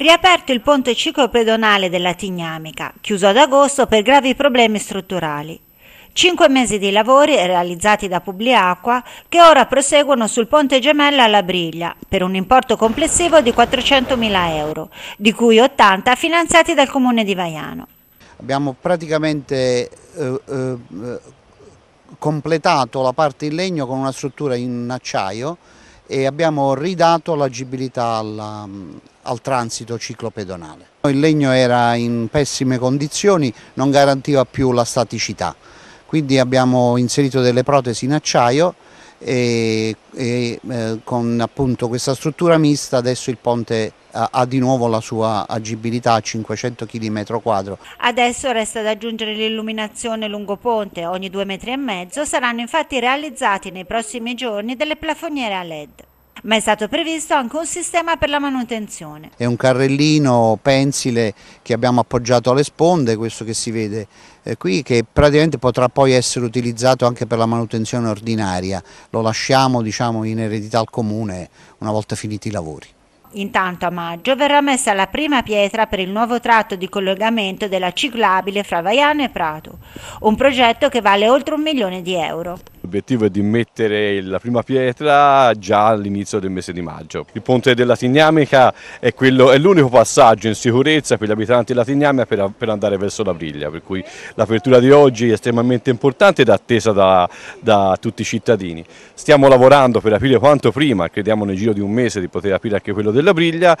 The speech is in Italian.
Riaperto il ponte ciclopedonale della Tignamica, chiuso ad agosto per gravi problemi strutturali. Cinque mesi di lavori realizzati da Publiacqua che ora proseguono sul ponte gemello alla Briglia per un importo complessivo di 400.000 euro, di cui 80 finanziati dal comune di Vaiano. Abbiamo praticamente eh, eh, eh, completato la parte in legno con una struttura in acciaio e abbiamo ridato l'agibilità um, al transito ciclopedonale. Il legno era in pessime condizioni, non garantiva più la staticità, quindi abbiamo inserito delle protesi in acciaio e, e eh, con appunto questa struttura mista adesso il ponte eh, ha di nuovo la sua agibilità a 500 km2. Adesso resta da aggiungere l'illuminazione lungo ponte, ogni due metri e mezzo saranno infatti realizzati nei prossimi giorni delle plafoniere a LED ma è stato previsto anche un sistema per la manutenzione. È un carrellino pensile che abbiamo appoggiato alle sponde, questo che si vede eh, qui, che praticamente potrà poi essere utilizzato anche per la manutenzione ordinaria. Lo lasciamo diciamo, in eredità al comune una volta finiti i lavori. Intanto a maggio verrà messa la prima pietra per il nuovo tratto di collegamento della ciclabile fra Vaiano e Prato, un progetto che vale oltre un milione di euro. L'obiettivo è di mettere la prima pietra già all'inizio del mese di maggio. Il ponte della Tignamica è, è l'unico passaggio in sicurezza per gli abitanti della Tignamica per, per, andare verso la Briglia, per cui l'apertura di oggi è estremamente importante ed attesa da, da tutti i cittadini. Stiamo lavorando per aprire quanto prima, crediamo nel giro di un mese di poter aprire anche quello della Briglia